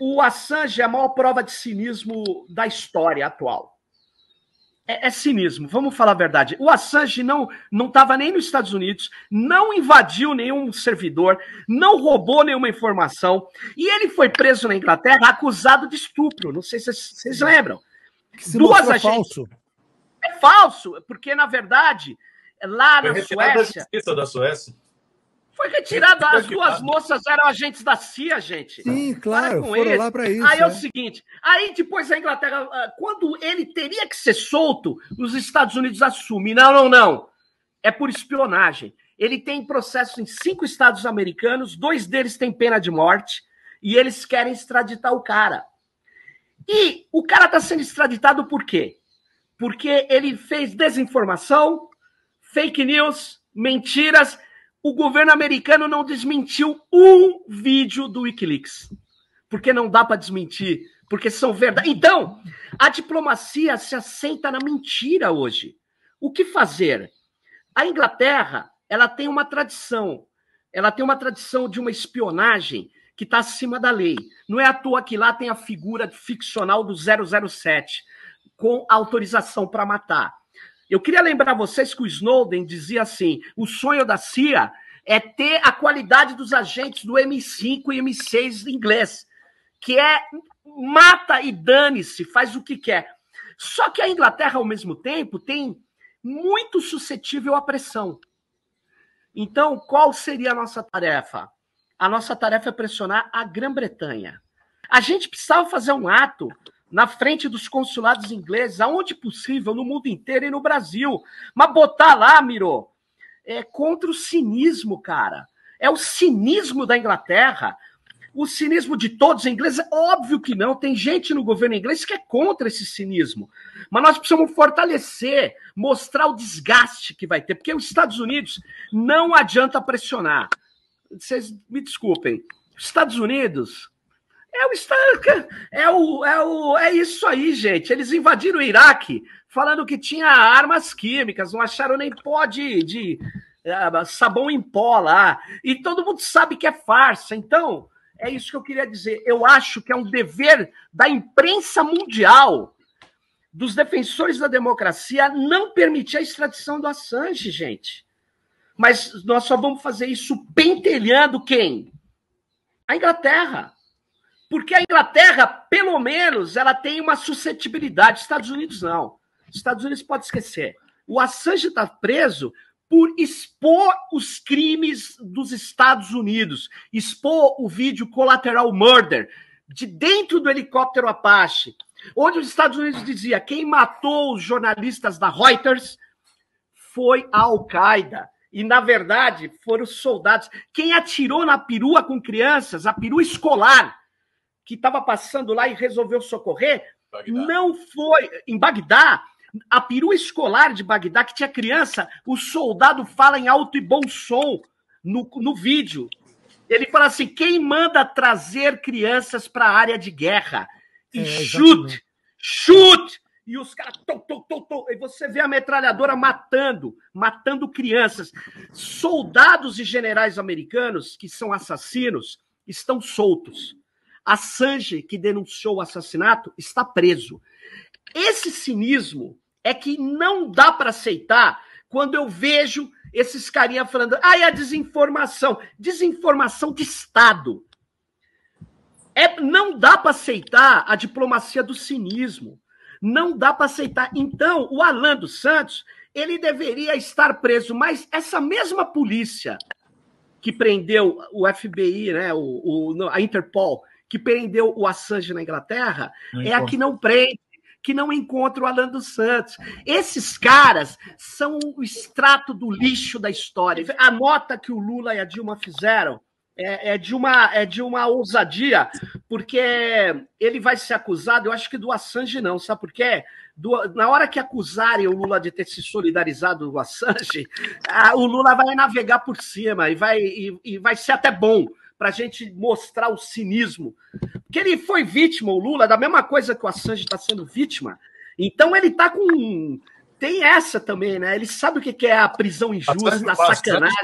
o Assange é a maior prova de cinismo da história atual. É, é cinismo, vamos falar a verdade. O Assange não não estava nem nos Estados Unidos, não invadiu nenhum servidor, não roubou nenhuma informação e ele foi preso na Inglaterra acusado de estupro. Não sei se vocês lembram. Que Duas agentes... falso. É falso, porque na verdade lá foi na Suécia. Da da Suécia foi retirada, as duas moças eram agentes da CIA, gente. Sim, claro, foram ele. lá para isso. Aí é. é o é. seguinte, aí depois a Inglaterra, ah, quando ele teria que ser solto, os Estados Unidos assumem, não, não, não, é por espionagem. Ele tem processo em cinco estados americanos, dois deles têm pena de morte, e eles querem extraditar o cara. E o cara está sendo extraditado por quê? Porque ele fez desinformação, fake news, mentiras o governo americano não desmentiu um vídeo do Wikileaks. Porque não dá para desmentir, porque são verdade. Então, a diplomacia se assenta na mentira hoje. O que fazer? A Inglaterra, ela tem uma tradição, ela tem uma tradição de uma espionagem que está acima da lei. Não é à toa que lá tem a figura ficcional do 007 com autorização para matar. Eu queria lembrar vocês que o Snowden dizia assim: o sonho da CIA é ter a qualidade dos agentes do M5 e M6 inglês, que é mata e dane-se, faz o que quer. Só que a Inglaterra, ao mesmo tempo, tem muito suscetível à pressão. Então, qual seria a nossa tarefa? A nossa tarefa é pressionar a Grã-Bretanha. A gente precisava fazer um ato na frente dos consulados ingleses, aonde possível, no mundo inteiro e no Brasil. Mas botar lá, Miro, é, contra o cinismo, cara. É o cinismo da Inglaterra. O cinismo de todos os ingleses? Óbvio que não. Tem gente no governo inglês que é contra esse cinismo. Mas nós precisamos fortalecer, mostrar o desgaste que vai ter. Porque os Estados Unidos não adianta pressionar. Vocês me desculpem. Os Estados Unidos é o, é o, é o é isso aí, gente. Eles invadiram o Iraque falando que tinha armas químicas, não acharam nem pó de, de, ah, sabão em pó lá, e todo mundo sabe que é farsa. Então, é isso que eu queria dizer. Eu acho que é um dever da imprensa mundial, dos defensores da democracia, não permitir a extradição do Assange, gente. Mas nós só vamos fazer isso pentelhando quem? A Inglaterra. Porque a Inglaterra, pelo menos, ela tem uma suscetibilidade. Estados Unidos não. Estados Unidos pode esquecer. O Assange está preso por expor os crimes dos Estados Unidos, expor o vídeo Collateral Murder de dentro do helicóptero Apache, onde os Estados Unidos dizia quem matou os jornalistas da Reuters foi a Al-Qaeda. E, na verdade, foram os soldados. Quem atirou na perua com crianças, a perua escolar, que estava passando lá e resolveu socorrer, Bagdá. não foi. Em Bagdá, a perua escolar de Bagdá, que tinha criança, o soldado fala em alto e bom som no, no vídeo. Ele fala assim: quem manda trazer crianças para a área de guerra? E é, chute, chute! E os caras. E você vê a metralhadora matando, matando crianças. Soldados e generais americanos que são assassinos estão soltos. A Sanji, que denunciou o assassinato, está preso. Esse cinismo é que não dá para aceitar quando eu vejo esses carinha falando, ah, é a desinformação, desinformação de Estado. É, não dá para aceitar a diplomacia do cinismo. Não dá para aceitar. Então, o Alan dos Santos, ele deveria estar preso, mas essa mesma polícia que prendeu o FBI, né, o, o a Interpol, que prendeu o Assange na Inglaterra, não é importa. a que não prende que não encontra o Alan dos Santos. Esses caras são o extrato do lixo da história. A nota que o Lula e a Dilma fizeram é, é, de uma, é de uma ousadia, porque ele vai ser acusado, eu acho que do Assange não, sabe por quê? Do, na hora que acusarem o Lula de ter se solidarizado do Assange, a, o Lula vai navegar por cima e vai, e, e vai ser até bom para a gente mostrar o cinismo. Porque ele foi vítima, o Lula, da mesma coisa que o Assange está sendo vítima. Então ele está com. Tem essa também, né? Ele sabe o que é a prisão injusta, a sacanagem.